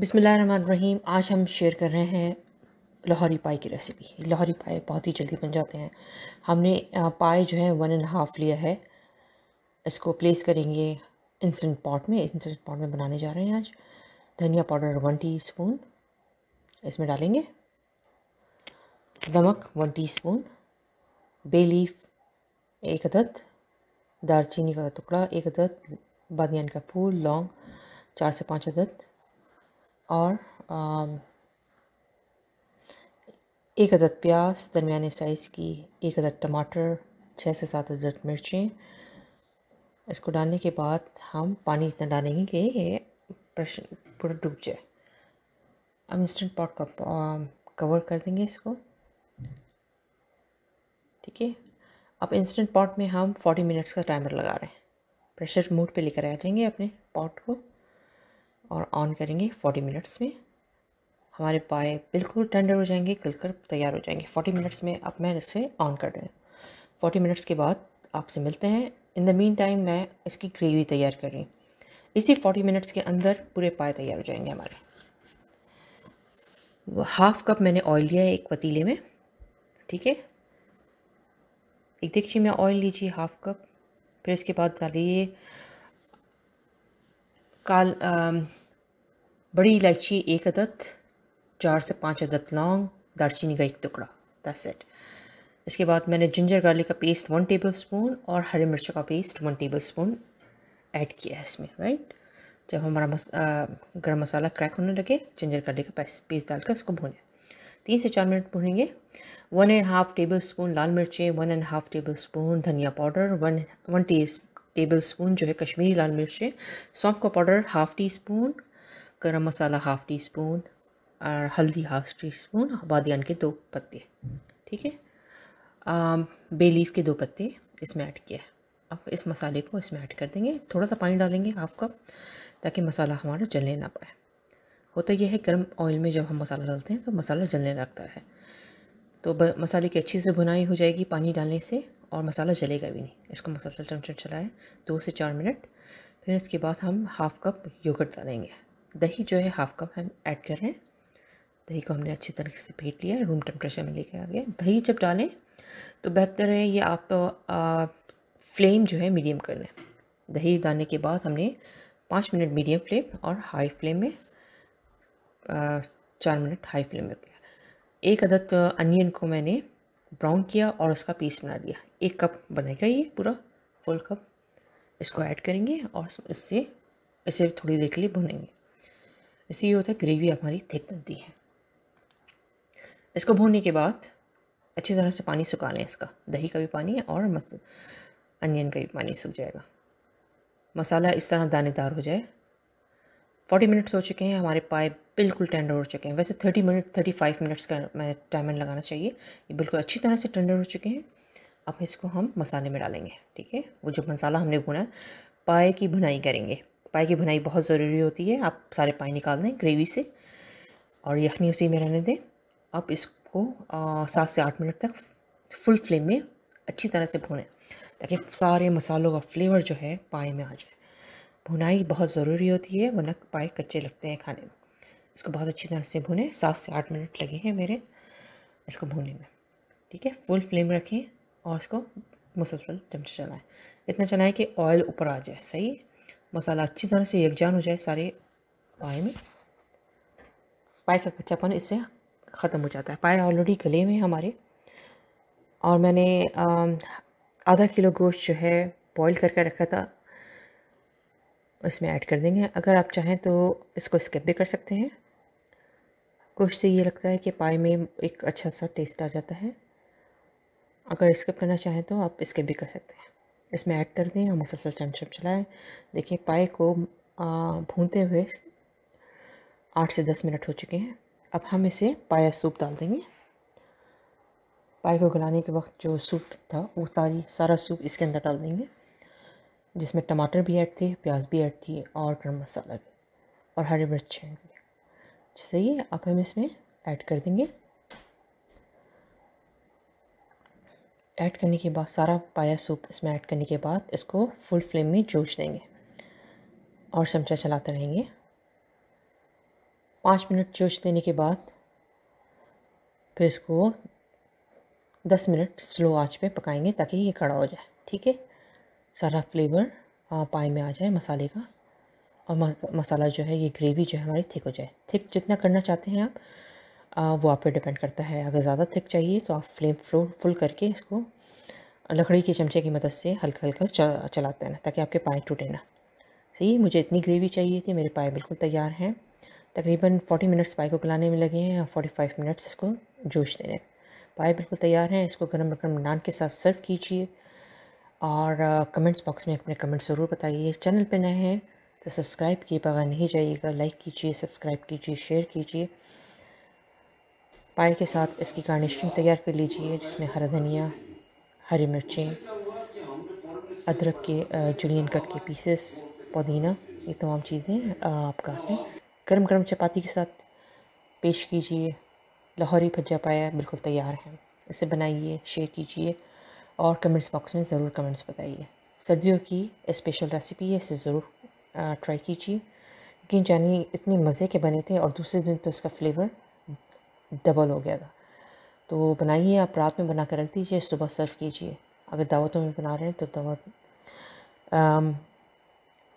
बिसमीम आज हम शेयर कर रहे हैं लाहौरी पाई की रेसिपी लाहौरी पाए बहुत ही जल्दी बन जाते हैं हमने पाए जो है वन एंड हाफ़ लिया है इसको प्लेस करेंगे इंस्टेंट पॉट में इंस्टेंट पॉट में बनाने जा रहे हैं आज धनिया पाउडर वन टी स्पून इसमें डालेंगे नमक one teaspoon bay leaf एक अदद दारचीनी का टुकड़ा एक अदद बादन का फूल लौंग चार से पाँच अदद और एक अदद प्याज दरमिया साइज़ की एक अदद टमाटर छः से सात अदद मिर्चें इसको डालने के बाद हम पानी इतना डालेंगे कि ये पूरा डूब जाए हम इंस्टेंट पॉट का कवर कर देंगे इसको ठीक है अब इंस्टेंट पॉट में हम फोर्टी मिनट्स का टाइमर लगा रहे हैं प्रेशर मोड पे लेकर आ जाएंगे अपने पॉट को और ऑन करेंगे फोर्टी मिनट्स में हमारे पाए बिल्कुल टेंडर हो जाएंगे कर तैयार हो जाएंगे फोर्टी मिनट्स में अब मैं इसे ऑन कर दें हैं फोर्टी मिनट्स के बाद आपसे मिलते हैं इन द मीन टाइम मैं इसकी ग्रेवी तैयार कर रही हूँ इसी फोर्टी मिनट्स के अंदर पूरे पाए तैयार हो जाएंगे हमारे हाफ कप मैंने ऑयल लिया है एक पतीले में ठीक है एक देखिए मैं ऑयल लीजिए हाफ कप फिर इसके बाद डालिए काल बड़ी इलायची एक अदद चार से पाँच अदद लौंग दारचीनी का एक टुकड़ा दस सेट इसके बाद मैंने जिंजर गार्लिक का पेस्ट वन टेबल स्पून और हरी मिर्च का paste one tablespoon add किया है इसमें राइट जब हमारा मस, गरम मसाला क्रैक होने लगे जिंजर गार्लिक का पेस्ट पेस्ट डालकर उसको भूनें तीन से चार मिनट भूनेंगे one and half table tablespoon लाल मिर्चें वन एंड हाफ़ टेबल स्पून धनिया powder one one tea tablespoon जो है कश्मीरी लाल मिर्चें सौंफ का पाउडर हाफ़ टी स्पून गरम मसाला हाफ़ टी स्पून और हल्दी हाफ टी स्पून बादियान के दो पत्ते ठीक है बेलीफ के दो पत्ते इसमें ऐड किया है अब इस मसाले को इसमें ऐड कर देंगे थोड़ा सा पानी डालेंगे हाफ कप ताकि मसाला हमारा जलने ना पाए होता यह है गर्म ऑयल में जब हम मसाला डालते हैं तो मसाला जलने लगता है तो मसाले की अच्छी से भुनाई हो जाएगी पानी डालने से और मसाला जलेगा भी नहीं इसको मसाला चमचट चलाएं दो से चार मिनट फिर इसके बाद हम हाफ़ कप योगर्ट डालेंगे दही जो है हाफ कप हम ऐड कर रहे हैं दही को हमने अच्छी तरीके से फेंट लिया रूम टेम्परेचर में लेके आ गया दही जब डालें तो बेहतर है ये आप तो, आ, फ्लेम जो है मीडियम कर लें दही डालने के बाद हमने पाँच मिनट मीडियम फ्लेम और हाई फ्लेम में चार मिनट हाई फ्लेम में किया एक अदद अनियन को मैंने ब्राउन किया और उसका पीस बना दिया एक कप बनेगा ये पूरा फुल कप इसको ऐड करेंगे और इससे इसे थोड़ी देर के लिए भुनेंगे इसी ये होता है ग्रेवी हमारी थिक बनती है इसको भूनने के बाद अच्छी तरह से पानी सुखा लें इसका दही का भी पानी है और मस अनियन का भी पानी सूख जाएगा मसाला इस तरह दानेदार हो जाए फोर्टी मिनट्स हो चुके हैं हमारे पाए बिल्कुल टेंडर हो चुके हैं वैसे thirty minute thirty five minutes का मैं टाइम लगाना चाहिए ये बिल्कुल अच्छी तरह से टेंडर हो चुके हैं अब इसको हम मसाले में डालेंगे ठीक है वो जो मसाला हमने भुना है पाए की भुनाई करेंगे पाई की भुनाई बहुत ज़रूरी होती है आप सारे पाई निकाल दें ग्रेवी से और यखनी उसी में रहने दें आप इसको सात से आठ मिनट तक फुल फ्लेम में अच्छी तरह से भूनें ताकि सारे मसालों का फ्लेवर जो है पाए में आ जाए भुनाई बहुत ज़रूरी होती है वरना पाए कच्चे लगते हैं खाने में इसको बहुत अच्छी तरह से भुने सात से आठ मिनट लगे हैं मेरे इसको भूनने में ठीक है फुल फ्लेम रखें और इसको मुसलसल चमचे चलाएँ इतना चलाएं कि ऑयल ऊपर आ जाए सही मसाला अच्छी तरह से यकजान हो जाए सारे पाए में पाए का कच्चापन इससे ख़त्म हो जाता है पाए ऑलरेडी गले में हमारे और मैंने आधा किलो गोश्त जो है बॉईल करके रखा था इसमें ऐड कर देंगे अगर आप चाहें तो इसको स्किप भी कर सकते हैं गोश्त से ये लगता है कि पाए में एक अच्छा सा टेस्ट आ जाता है अगर स्किप करना चाहें तो आप स्किप भी कर सकते हैं इसमें ऐड कर दें और मुसलसल चमचम चलाएं देखिए पाए को भूनते हुए आठ से दस मिनट हो चुके हैं अब हम इसे पाया सूप डाल देंगे पाए को गलाने के वक्त जो सूप था वो सारी सारा सूप इसके अंदर डाल देंगे जिसमें टमाटर भी ऐड थे प्याज भी ऐड थी और गर्म मसाला भी और हरी मिर्च सही है अब हम इसमें ऐड कर देंगे ऐड करने के बाद सारा पाया सूप इसमें ऐड करने के बाद इसको फुल फ्लेम में जोश देंगे और चमचा चलाते रहेंगे पाँच मिनट जोश देने के बाद फिर इसको दस मिनट स्लो आंच पे पकाएंगे ताकि ये कड़ा हो जाए ठीक है सारा फ्लेवर पाए में आ जाए मसाले का और मसाला जो है ये ग्रेवी जो है हमारी थिक हो जाए थिक जितना करना चाहते हैं आप वो आप पे डिपेंड करता है अगर ज़्यादा थिक चाहिए तो आप फ्लेम फ्लो फुल करके इसको लकड़ी के चमचे की मदद से हल्का हल्का चलाते रहना ताकि आपके पाए टूटे ना सही मुझे इतनी ग्रेवी चाहिए थी मेरे पाए बिल्कुल तैयार हैं तकरीबन फोटी मिनट्स पाए को गलाने में लगे हैं और फोर्टी फाइव मिनट्स इसको जोश देने पाए बिल्कुल तैयार हैं इसको गर्म गर्म नान के साथ सर्व कीजिए और कमेंट्स बॉक्स में अपने कमेंट्स ज़रूर बताइए चैनल पर नए हैं तो सब्सक्राइब किए बगैर नहीं जाइएगा लाइक कीजिए सब्सक्राइब कीजिए शेयर कीजिए पाए के साथ इसकी गार्निशिंग तैयार कर लीजिए जिसमें हरा धनिया हरी मिर्चें अदरक के जुलियन कट के पीसेस पुदीना ये तमाम चीज़ें आप काट लें गर्म गर्म चपाती के साथ पेश कीजिए लाहौरी भज्जा पाया बिल्कुल तैयार है इसे बनाइए शेयर कीजिए और कमेंट्स बॉक्स में ज़रूर कमेंट्स बताइए सर्दियों की स्पेशल रेसिपी है इसे ज़रूर ट्राई कीजिए यकीन जानिए इतने मज़े के बने थे और दूसरे दिन तो इसका फ्लेवर डबल हो गया था तो बनाइए आप रात में बना कर रख दीजिए सुबह सर्व कीजिए अगर दावतों में बना रहे हैं तो दावत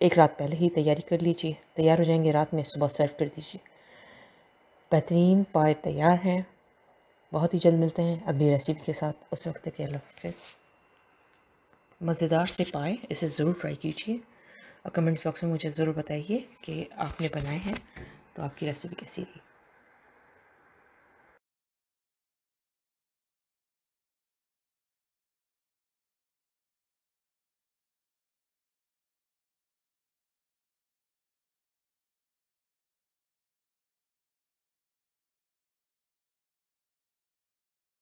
एक रात पहले ही तैयारी कर लीजिए तैयार हो जाएंगे रात में सुबह सर्व कर दीजिए बेहतरीन पाए तैयार हैं बहुत ही जल्द मिलते हैं अगली रेसिपी के साथ उस वक्त के अल्लाह मज़ेदार से पाए इसे ज़रूर ट्राई कीजिए और कमेंट्स बॉक्स में मुझे ज़रूर बताइए कि आपने बनाए हैं तो आपकी रेसिपी कैसी थी